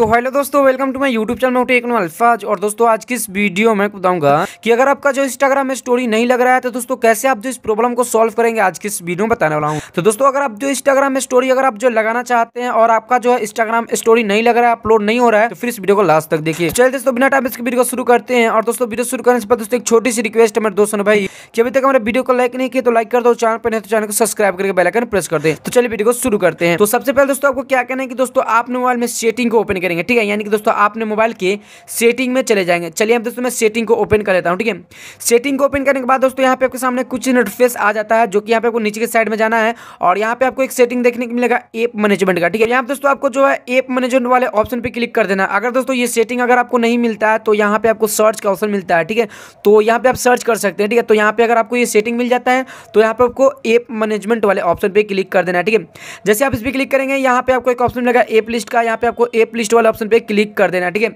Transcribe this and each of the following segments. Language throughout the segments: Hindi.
तो हेलो दोस्तों welcome to my YouTube channel techno Alfaz और दोस्तों आज की इस वीडियो में बताऊंगा कि अगर आपका जो इंस्टाग्राम में स्टोरी नहीं लग रहा है तो दोस्तों कैसे आप जो इस प्रॉब्लम को सॉल्व करेंगे आज की इस वीडियो में बताने वाला हूँ तो दोस्तों अगर आप जो इंस्टाग्राम में स्टोरी अगर आप जो लगाना चाहते हैं और आपका जो है इंस्टाग्राम स्टोरी नहीं लग रहा है अपलोड नहीं हो रहा है तो फिर इस वीडियो को लास्ट तक देखिए चलिए दोस्तों बिना टाइम इस वीडियो को शुरू करते हैं और दोस्तों वीडियो शुरू करने से पहले दोस्तों एक छोटी सी रिक्वेस्ट है मेरे दोस्तों भाई जब तक हमारे वीडियो को लाइक नहीं किया तो लाइक कर दो चैनल पर नहीं तो चैनल को सब्सक्राइब करके बेलाइकन प्रेस कर दे तो चलिए वीडियो को शुरू करते हैं तो सबसे पहले दोस्तों आपको क्या कहना है कि दोस्तों आपने मोबाइल में सेटिंग को ओपन करेंगे ठीक है यानी कि दोस्तों आपने मोबाइल के सेटिंग में चले जाएंगे चलिए हम दोस्तों मैं सेटिंग को ओपन कर लेता हूँ ठीक है सेटिंग को ओपन करने के बाद दोस्तों यहाँ पे आपके सामने कुछ इंटरफेस आ जाता है जो कि यहाँ पे आपको नीचे के साइड में जाना है और यहाँ पे आपको एक सेटिंग देखने को मिलेगा एप मैनेजमेंट का ठीक है यहाँ दोस्तों आपको जो है एप मैनेजमेंट वाले ऑप्शन पे क्लिक कर देना अगर दोस्तों ये सेटिंग अगर आपको नहीं मिलता है तो यहाँ पे आपको सर्च का ऑप्शन मिलता है ठीक है तो यहाँ पे आप सर्च कर सकते हैं ठीक है तो यहाँ पे पे अगर आपको ये सेटिंग मिल जाता है तो यहाँ पे आपको एप मैनेजमेंट वाले ऑप्शन पे क्लिक कर देना है ठीक है जैसे आप इस पर क्लिक करेंगे यहाँ पे आपको एक ऑप्शन मिलेगा एप लिस्ट का यहाँ पे आपको एप लिस्ट वाले ऑप्शन पे क्लिक कर देना है ठीक है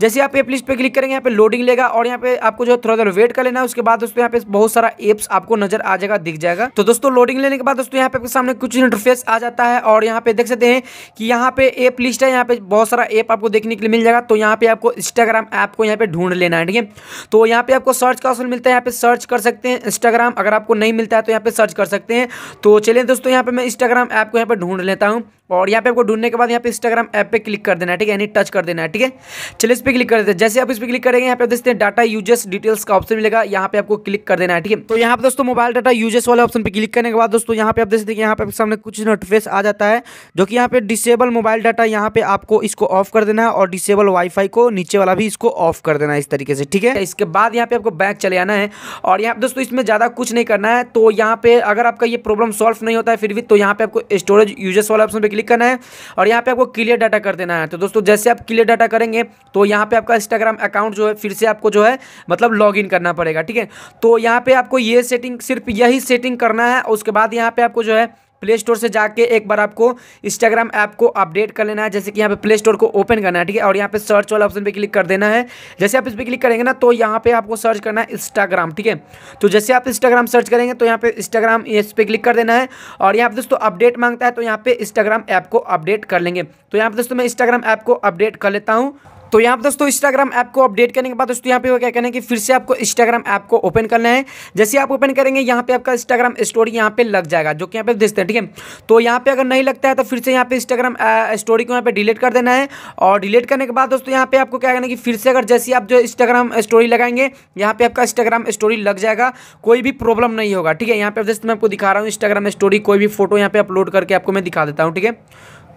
जैसे आप एप लिस्ट पर क्लिक करेंगे यहाँ पे लोडिंग लेगा और यहाँ पे आपको जो थोड़ा देर वेट कर लेना है उसके बाद दोस्तों यहाँ पे बहुत सारा एप्स आपको नजर आ जाएगा दिख जाएगा तो दोस्तों लोडिंग लेने के बाद दोस्तों यहाँ पे आपके सामने कुछ इंटरफेस आ जाता है और यहाँ पे देख सकते हैं कि यहाँ पे एप लिस्ट है यहाँ पे बहुत सारा एप आपको देखने के लिए मिल जाएगा तो यहाँ पे आपको इंस्टाग्राम ऐप को यहाँ पे ढूंढ लेना है ठीक है तो यहाँ पे आपको सर्च का ऑप्शन मिलता है यहाँ पे सर्च कर सकते हैं सकते हैं इंस्टाग्राम अगर आपको नहीं मिलता है तो यहाँ पर सर्च कर सकते हैं तो चलिए दोस्तों यहाँ पर मैं इंस्टाग्राम ऐप को यहाँ पर ढूंढ लेता हूँ और यहाँ पे आपको ढूंढने के बाद यहाँ पे इंस्टाग्राम ऐप पे क्लिक कर देना है ठीक है यानी टच कर देना है ठीक है चलिए इस पर क्लिक कर देते हैं जैसे आप इस पर क्लिक करेंगे यहाँ पे देखते हैं डाटा यूजर्स डिटेल्स का ऑप्शन मिलेगा यहाँ पे आपको क्लिक कर देना है ठीक है तो यहाँ पे दोस्तों मोबाइल डाटा यूजेस वाले ऑप्शन पर क्लिक करने के बाद दोस्तों यहाँ पे आप देख सकते हैं यहाँ पे आपके सामने कुछ नोटिफिकेशन आ जाता है जो कि यहाँ पे डिसेबल मोबाइल डाटा यहाँ पे आपको इसको ऑफ कर देना है और डिसेबल वाईफाई को नीचे वाला भी इसको ऑफ कर देना है इस तरीके से ठीक है इसके बाद यहाँ पे आपको बैक चले आना है और यहाँ दोस्तों इसमें ज़्यादा कुछ नहीं करना है तो यहाँ पे अगर आपका ये प्रॉब्लम सॉल्व नहीं होता है फिर भी तो यहाँ पे आपको स्टोरेज यूजेस वाले ऑप्शन पर क्लिक करना है और यहाँ पे आपको क्लियर डाटा कर देना है तो दोस्तों जैसे आप क्लियर डाटा करेंगे तो यहाँ पे आपका इंस्टाग्राम अकाउंट जो है फिर से आपको जो है मतलब लॉग करना पड़ेगा ठीक है तो यहाँ पे आपको ये सेटिंग सिर्फ यही सेटिंग करना है उसके बाद यहाँ पे आपको जो है प्ले स्टोर से जाके एक बार आपको इंस्टाग्राम ऐप को अपडेट कर लेना है जैसे कि यहाँ पे प्ले स्टोर को ओपन करना है ठीक है और यहाँ पे सर्च वाला ऑप्शन पे क्लिक कर देना है जैसे आप इस पर क्लिक करेंगे ना तो यहाँ पे आपको सर्च करना है इंस्टाग्राम ठीक है तो जैसे आप इंस्टाग्राम सर्च करेंगे तो यहाँ पे इंस्टाग्राम इस पर क्लिक कर देना है और यहाँ पर दोस्तों अपडेट मांगता है तो यहाँ पे इंस्टाग्राम ऐप को अपडेट कर लेंगे तो यहाँ पर दोस्तों मैं इंस्टाग्राम ऐप को अपडेट कर लेता हूँ तो यहाँ पर दोस्तों इंस्टाग्राम ऐप को अपडेट करने के बाद दोस्तों यहाँ पे क्या कहना है कि फिर से आपको इंस्टाग्राम ऐप को ओपन करना है जैसे आप ओपन करेंगे यहाँ पे आपका इंस्टाग्राम स्टोरी यहाँ पे लग जाएगा जो कि यहाँ पे देखते हैं ठीक है तो यहाँ पे अगर नहीं लगता है तो फिर से यहाँ पे इंस्टाग्राम स्टोरी को यहाँ पे डिलीट कर देना है और डिलीट करने के बाद दोस्तों यहाँ पे आपको क्या करना है कि फिर से अगर जैसे आप जो इंस्टाग्राम स्टोरी लगाएंगे यहाँ पे आपका इंस्टाग्राम स्टोरी लग जाएगा कोई भी प्रॉब्लम नहीं होगा ठीक है यहाँ पे जैसे मैं आपको दिखा रहा हूँ इंस्टाग्राम स्टोरी कोई भी फोटो यहाँ पे अपलोड करके आपको मैं दिखा देता हूँ ठीक है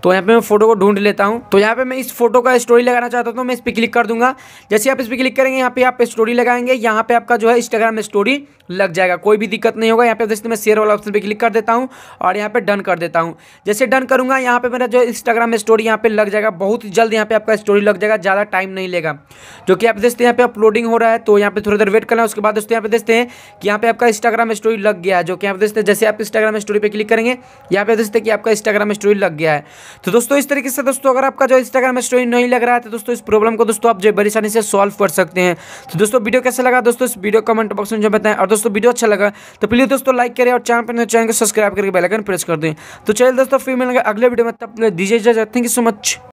तो यहाँ पे मैं फोटो को ढूंढ लेता हूँ तो यहाँ पे मैं इस फोटो का स्टोरी लगाना चाहता हूँ तो मैं इस पर क्लिक कर दूंगा जैसे आप इस पर क्लिक करेंगे यहाँ पे आप स्टोरी लगाएंगे यहाँ पे आपका जो है इंस्टाग्राम में स्टोरी लग जाएगा कोई भी दिक्कत नहीं होगा यहाँ पे जैसे मैं शेयर वाला ऑप्शन पर क्लिक कर देता हूँ और यहाँ पे डन कर देता हूँ जैसे डन करूँगा यहाँ पे मेरा जो इंस्टाग्राम स्टोरी यहाँ पे लग जाएगा बहुत जल्द यहाँ पे आपका स्टोरी लग जाएगा ज़्यादा टाइम नहीं लेगा जो कि आप देखते हैं यहाँ पे अपलोडिंग हो रहा है तो यहाँ पे थोड़ी देर वेट करना उसके बाद दोस्तों यहाँ पे देखते हैं कि यहाँ पे आपका इंस्टाग्राम स्टोरी लग गया है जो कि यहाँ देखते हैं जैसे आप इंस्टाग्राम स्टोरी पर क्लिक करेंगे यहाँ पे देखते हैं कि आपका इंस्टाग्राम स्टोरी लग गया है तो दोस्तों इस तरीके से दोस्तों अगर आपका जो इंस्टाग्राम स्टोरी नहीं लग रहा है तो दोस्तों इस प्रॉब्लम को दोस्तों आप जो परेशानी से सॉल्व कर सकते हैं तो दोस्तों वीडियो कैसे लगा दोस्तों इस वीडियो कमेंट बॉक्स में जो बताएं और दोस्तों वीडियो अच्छा लगा तो प्लीज़ दोस्तों लाइक करें और चैनल पर चैनल को सब्सक्राइब करके बेलाइकन प्रेस कर दें तो चलिए दोस्तों फिर मिलेंगे अगले वीडियो में तब दीजिए इजाजत थैंक यू सो मच